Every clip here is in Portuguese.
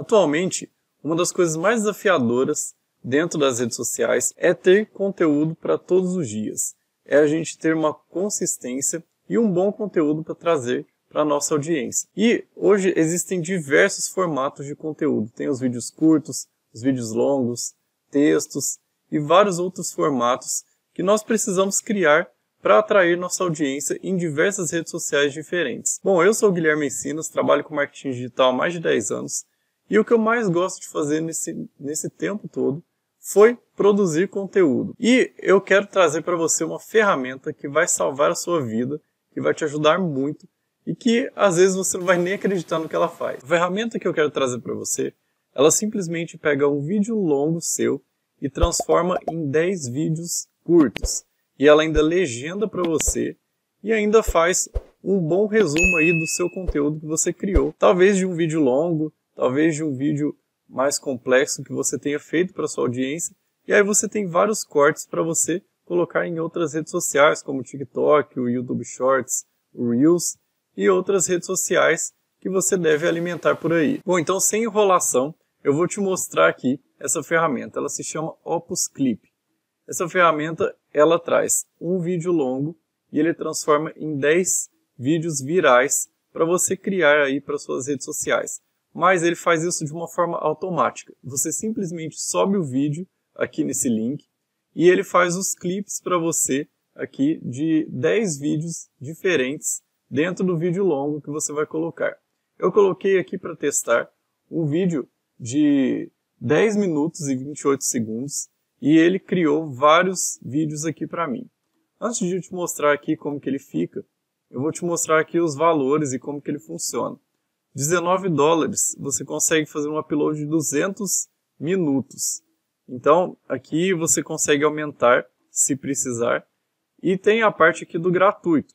Atualmente, uma das coisas mais desafiadoras dentro das redes sociais é ter conteúdo para todos os dias, é a gente ter uma consistência e um bom conteúdo para trazer para nossa audiência. E hoje existem diversos formatos de conteúdo, tem os vídeos curtos, os vídeos longos, textos e vários outros formatos que nós precisamos criar para atrair nossa audiência em diversas redes sociais diferentes. Bom, eu sou o Guilherme Ensinas, trabalho com marketing digital há mais de 10 anos e o que eu mais gosto de fazer nesse, nesse tempo todo foi produzir conteúdo. E eu quero trazer para você uma ferramenta que vai salvar a sua vida, que vai te ajudar muito e que às vezes você não vai nem acreditar no que ela faz. A ferramenta que eu quero trazer para você, ela simplesmente pega um vídeo longo seu e transforma em 10 vídeos curtos. E ela ainda legenda para você e ainda faz um bom resumo aí do seu conteúdo que você criou, talvez de um vídeo longo, talvez de um vídeo mais complexo que você tenha feito para sua audiência. E aí você tem vários cortes para você colocar em outras redes sociais, como o TikTok, o YouTube Shorts, o Reels e outras redes sociais que você deve alimentar por aí. Bom, então sem enrolação, eu vou te mostrar aqui essa ferramenta. Ela se chama Opus Clip. Essa ferramenta, ela traz um vídeo longo e ele transforma em 10 vídeos virais para você criar aí para suas redes sociais mas ele faz isso de uma forma automática. Você simplesmente sobe o vídeo aqui nesse link e ele faz os clips para você aqui de 10 vídeos diferentes dentro do vídeo longo que você vai colocar. Eu coloquei aqui para testar um vídeo de 10 minutos e 28 segundos e ele criou vários vídeos aqui para mim. Antes de eu te mostrar aqui como que ele fica, eu vou te mostrar aqui os valores e como que ele funciona. 19 dólares, você consegue fazer um upload de 200 minutos. Então, aqui você consegue aumentar se precisar. E tem a parte aqui do gratuito.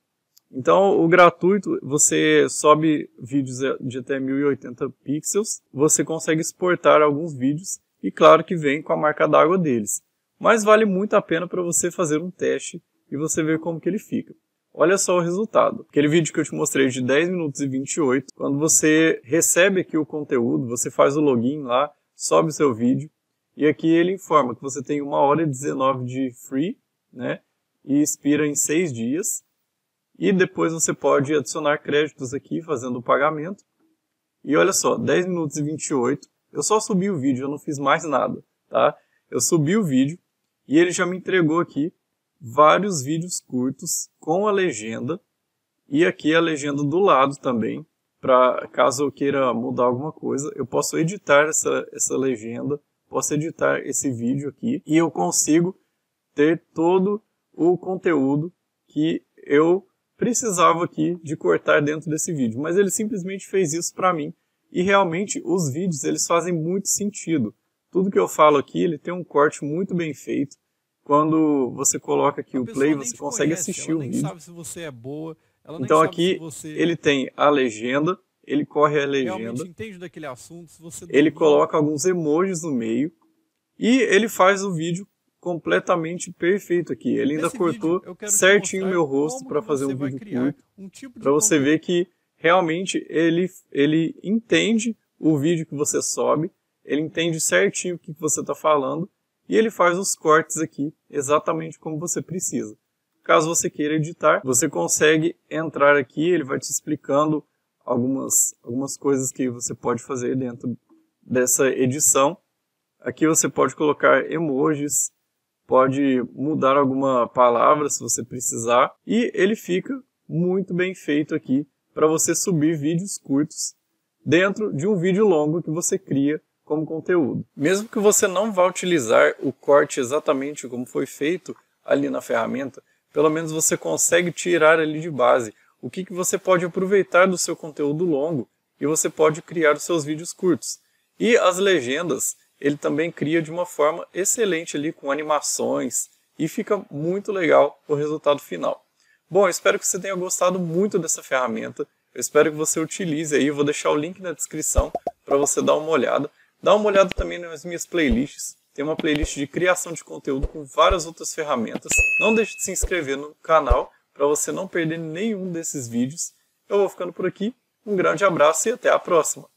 Então, o gratuito, você sobe vídeos de até 1080 pixels, você consegue exportar alguns vídeos e claro que vem com a marca d'água deles. Mas vale muito a pena para você fazer um teste e você ver como que ele fica. Olha só o resultado. Aquele vídeo que eu te mostrei de 10 minutos e 28, quando você recebe aqui o conteúdo, você faz o login lá, sobe o seu vídeo, e aqui ele informa que você tem 1 hora e 19 de free, né? E expira em 6 dias. E depois você pode adicionar créditos aqui fazendo o pagamento. E olha só, 10 minutos e 28. Eu só subi o vídeo, eu não fiz mais nada, tá? Eu subi o vídeo e ele já me entregou aqui vários vídeos curtos com a legenda e aqui a legenda do lado também, para caso eu queira mudar alguma coisa, eu posso editar essa, essa legenda, posso editar esse vídeo aqui e eu consigo ter todo o conteúdo que eu precisava aqui de cortar dentro desse vídeo, mas ele simplesmente fez isso para mim e realmente os vídeos eles fazem muito sentido. Tudo que eu falo aqui ele tem um corte muito bem feito, quando você coloca aqui a o play, você consegue conhece, assistir o vídeo. É boa, então aqui você... ele tem a legenda, ele corre a legenda. Assunto, ele coloca alguns emojis no meio e ele faz o vídeo completamente perfeito aqui. Ele ainda cortou certinho o meu rosto para fazer um vídeo curto, um tipo para você ver que realmente ele ele entende o vídeo que você sobe, ele entende certinho o que você está falando e ele faz os cortes aqui exatamente como você precisa. Caso você queira editar, você consegue entrar aqui, ele vai te explicando algumas, algumas coisas que você pode fazer dentro dessa edição. Aqui você pode colocar emojis, pode mudar alguma palavra se você precisar, e ele fica muito bem feito aqui para você subir vídeos curtos dentro de um vídeo longo que você cria como conteúdo. Mesmo que você não vá utilizar o corte exatamente como foi feito ali na ferramenta, pelo menos você consegue tirar ali de base o que, que você pode aproveitar do seu conteúdo longo e você pode criar os seus vídeos curtos. E as legendas, ele também cria de uma forma excelente ali com animações e fica muito legal o resultado final. Bom, espero que você tenha gostado muito dessa ferramenta. Eu espero que você utilize aí, vou deixar o link na descrição para você dar uma olhada. Dá uma olhada também nas minhas playlists. Tem uma playlist de criação de conteúdo com várias outras ferramentas. Não deixe de se inscrever no canal para você não perder nenhum desses vídeos. Eu vou ficando por aqui. Um grande abraço e até a próxima!